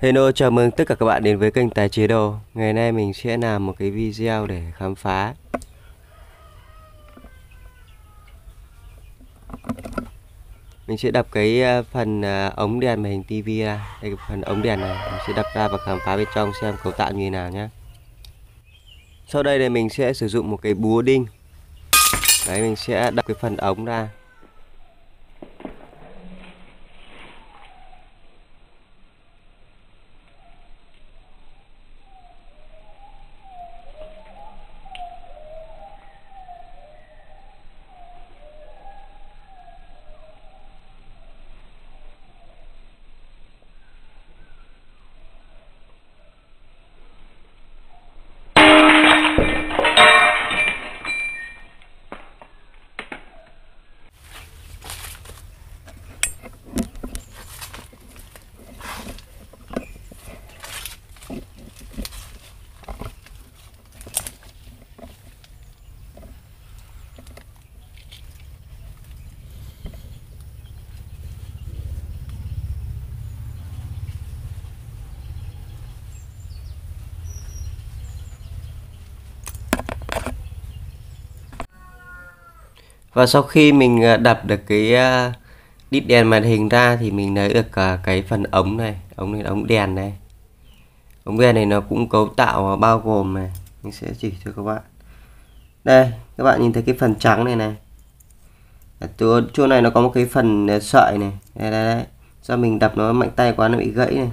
Hello, chào mừng tất cả các bạn đến với kênh Tài Chế Đồ Ngày nay mình sẽ làm một cái video để khám phá Mình sẽ đập cái à, phần à, ống đèn màn hình TV ra Đây cái phần ống đèn này Mình sẽ đập ra và khám phá bên trong xem cấu tạo như thế nào nhé Sau đây thì mình sẽ sử dụng một cái búa đinh Đấy, mình sẽ đập cái phần ống ra và sau khi mình ờ, đập được cái ờ, đít đèn màn hình ra thì mình lấy được ờ, cái phần ống này ống này ống đèn này ống đèn này nó cũng cấu tạo bao gồm này mình sẽ chỉ cho các bạn đây các bạn nhìn thấy cái phần trắng này này ở chỗ, chỗ này nó có một cái phần sợi này đây đây đây do mình đập nó mạnh tay quá nó bị gãy này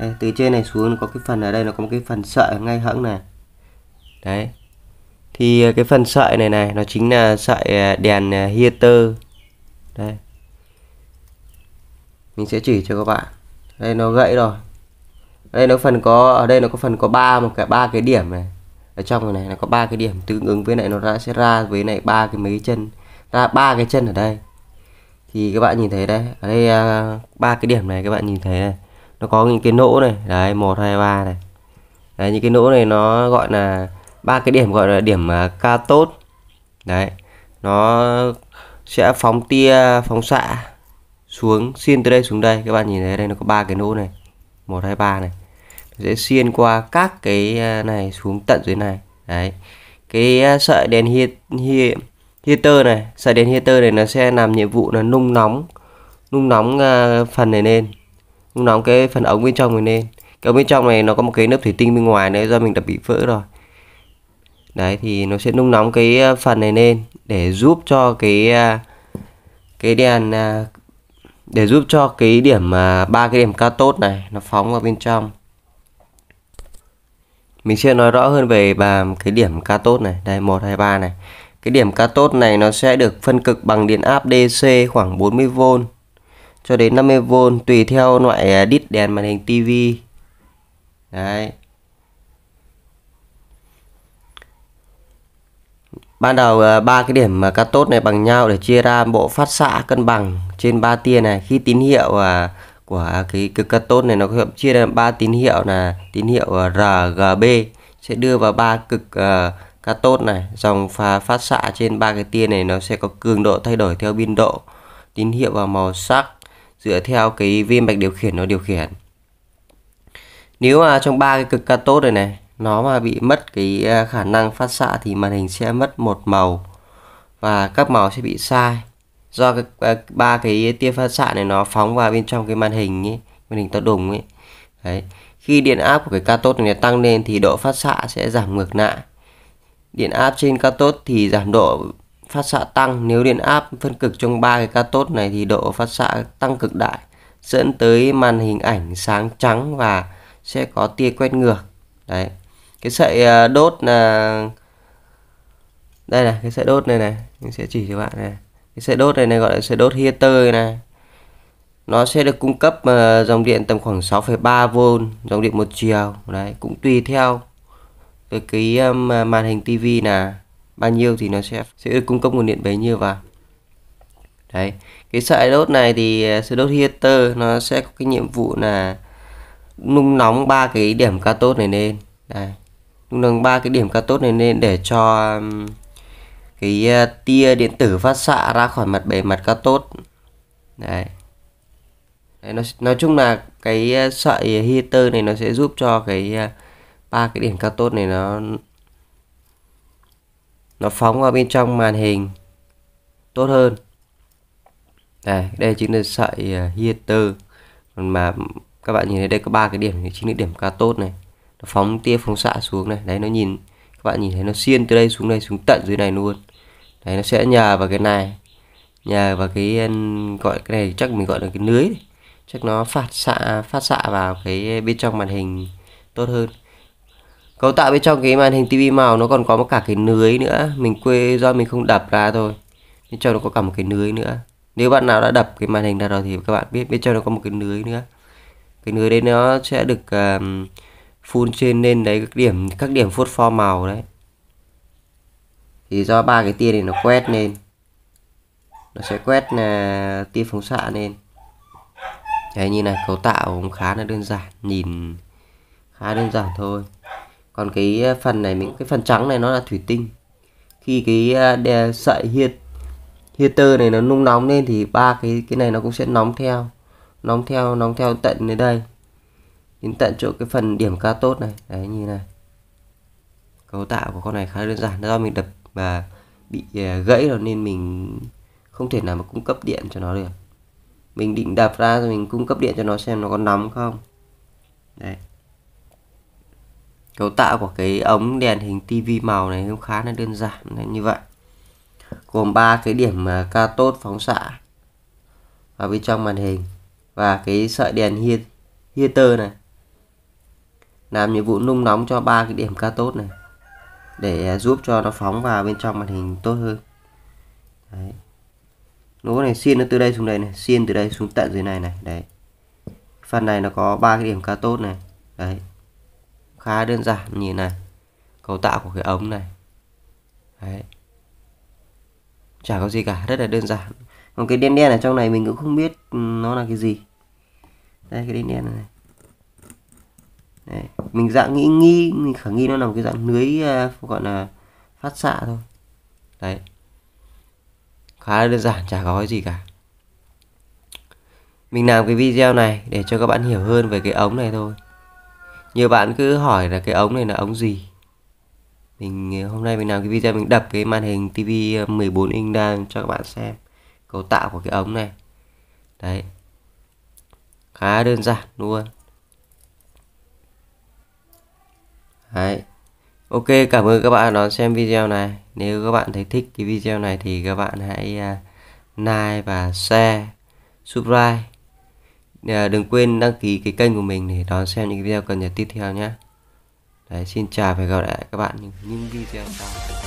đây từ trên này xuống có cái phần ở đây nó có một cái phần sợi ngay hõng này đấy thì ờ, cái phần sợi này này nó chính là sợi ờ, đèn ờ, heater đây mình sẽ chỉ cho các bạn đây nó gãy rồi đây nó phần có ở đây nó có phần có ba một cái ba cái điểm này ở trong này, nó có ba cái điểm tương ứng với này nó đã sẽ ra với này ba cái mấy chân ra ba cái chân ở đây thì các bạn nhìn thấy đây ở đây ba cái điểm này các bạn nhìn thấy này nó có những cái nỗ này đấy một hai ba này đấy những cái nỗ này nó gọi là ba cái điểm gọi là điểm à, ca tốt đấy nó sẽ phóng tia phóng xạ xuống xuyên từ đây xuống đây các bạn nhìn thấy đây nó có ba cái nỗ này một hai ba này sẽ xuyên qua các cái à, này xuống tận dưới này đấy cái à, sợi đèn hi, hi, heater này sợi đèn heater này nó sẽ làm nhiệm vụ là nung nóng nung nóng phần này lên nung nóng cái phần ống bên trong này lên cái bên trong này nó có một cái lớp thủy tinh bên ngoài nữa do mình đã bị vỡ rồi đấy thì nó sẽ nung nóng cái ờ, phần này lên để giúp cho cái ờ, cái đèn ờ, để giúp cho cái điểm mà ba cái điểm tốt này nó phóng vào bên trong mình sẽ nói rõ hơn về bà cái điểm tốt này đây 1 2 3 này cái điểm tốt này nó sẽ được phân cực bằng điện áp DC khoảng 40V cho đến 50V tùy theo loại đít đèn màn hình TV. đấy Ban đầu ờ, ba cái điểm mà ờ, cắt tốt này bằng nhau để chia ra bộ phát xạ cân bằng trên ba tia này. Khi tín hiệu ờ, của cái cực cắt tốt này nó chia ra ba tín hiệu là tín hiệu RGB sẽ đưa vào ba cực cắt tốt này. Dòng pha phát xạ trên ba cái tia này nó sẽ có cường độ thay đổi theo biên độ, tín hiệu và màu sắc dựa theo cái viên mạch điều khiển nó điều khiển. Nếu mà trong ba cái cực cắt tốt này này nó mà bị mất cái à, khả năng phát xạ thì màn hình sẽ mất một màu và các màu sẽ bị sai do à, ba cái tia phát xạ này nó phóng vào bên trong cái màn hình ấy, màn hình to đùng ấy đấy khi điện áp của cái cathode này tăng lên thì độ phát xạ sẽ giảm ngược lại điện áp trên cathode thì giảm độ phát xạ tăng nếu điện áp phân cực trong ba cái cathode này thì độ phát xạ tăng cực đại dẫn tới màn hình ảnh sáng trắng và sẽ có tia quét ngược đấy cái sợi à, đốt là đây này cái sợi đốt này này mình sẽ chỉ cho bạn này cái sợi đốt này này gọi là sợi đốt heater này nó sẽ được cung cấp à, dòng điện tầm khoảng 6,3V dòng điện một chiều đấy cũng tùy theo cái cái um, à, màn hình tivi là bao nhiêu thì nó sẽ sẽ được cung cấp nguồn điện bấy nhiêu vào đấy cái sợi đốt này thì sợi đốt heater nó sẽ có cái nhiệm vụ là nung nóng ba cái điểm cathode này lên đây nâng ba cái điểm tốt này nên để cho um, cái uh, tia điện tử phát xạ ra khỏi mặt bề mặt tốt đấy Đấy, nó, nói chung là cái uh, sợi heater này nó sẽ giúp cho cái uh, ba cái điểm cao tốt này nó nó phóng vào bên trong màn hình tốt hơn đây đây chính là sợi heater còn mà các bạn nhìn thấy đây có ba cái điểm chính là điểm cao tốt này nó phóng tia phóng xạ xuống này đấy nó nhìn các bạn nhìn thấy nó xiên từ đây xuống đây xuống tận dưới này luôn đấy nó sẽ nhờ vào cái này nhờ vào cái gọi cái này chắc mình gọi là cái lưới này. chắc nó phát xạ phát xạ vào cái bên trong màn hình tốt hơn cấu tạo bên trong cái màn hình tivi màu nó còn có một cả cái lưới nữa mình quê do mình không đập ra thôi bên trong nó có cả một cái lưới nữa nếu bạn nào đã đập cái màn hình ra rồi thì các bạn biết bên trong nó có một cái lưới nữa cái lưới đấy nó sẽ được uh, phun trên lên đấy các điểm các điểm phốt pho màu đấy thì do ba cái tia này nó quét lên nó sẽ quét là tia phóng xạ lên đấy như này cấu tạo cũng khá là đơn giản nhìn khá đơn giản thôi còn cái phần này những cái phần trắng này nó là thủy tinh khi cái à, đè, sợi hiệt heater này nó nung nóng lên thì ba cái cái này nó cũng sẽ nóng theo nóng theo nóng theo tận đến đây đến tận chỗ cái phần điểm ca tốt này đấy như này cấu tạo của con này khá đơn giản do mình đập và bị à, gãy rồi nên mình không thể nào mà cung cấp điện cho nó được mình định đập ra rồi mình cung cấp điện cho nó xem nó có nóng không đấy cấu tạo của cái ống đèn hình tivi màu này cũng khá là đơn giản như vậy gồm ba cái điểm à, ca tốt phóng xạ vào bên trong màn hình và cái sợi đèn hia, heater này làm nhiệm vụ nung nóng cho ba cái điểm ca tốt này để à, giúp cho nó phóng vào bên trong màn hình tốt hơn đấy lỗ này xiên nó từ đây xuống đây này xiên từ đây xuống tận dưới này này đấy phần này nó có ba cái điểm ca tốt này đấy khá đơn giản nhìn này cấu tạo của cái ống này đấy chả có gì cả rất là đơn giản còn cái đen đen ở trong này mình cũng không biết ừ, nó là cái gì đây cái đen đen này Đấy. mình dạng nghĩ nghi mình khả nghi nó là một cái dạng lưới uh, gọi là phát xạ thôi đấy khá là đơn giản chả có cái gì cả mình làm cái video này để cho các bạn hiểu hơn về cái ống này thôi nhiều bạn cứ hỏi là cái ống này là ống gì mình hôm nay mình làm cái video mình đập cái màn hình tivi 14 à, inch ra cho các bạn xem cấu tạo của cái ống này đấy khá đơn giản luôn Đấy. Ok, cảm ơn các bạn đón xem video này. Nếu các bạn thấy thích cái video này thì các bạn hãy à, like và share, subscribe. Ờ, đừng quên đăng ký cái kênh của mình để đón xem những video cập nhật tiếp theo nhé. Đấy, xin chào và hẹn gặp lại các bạn những video sau.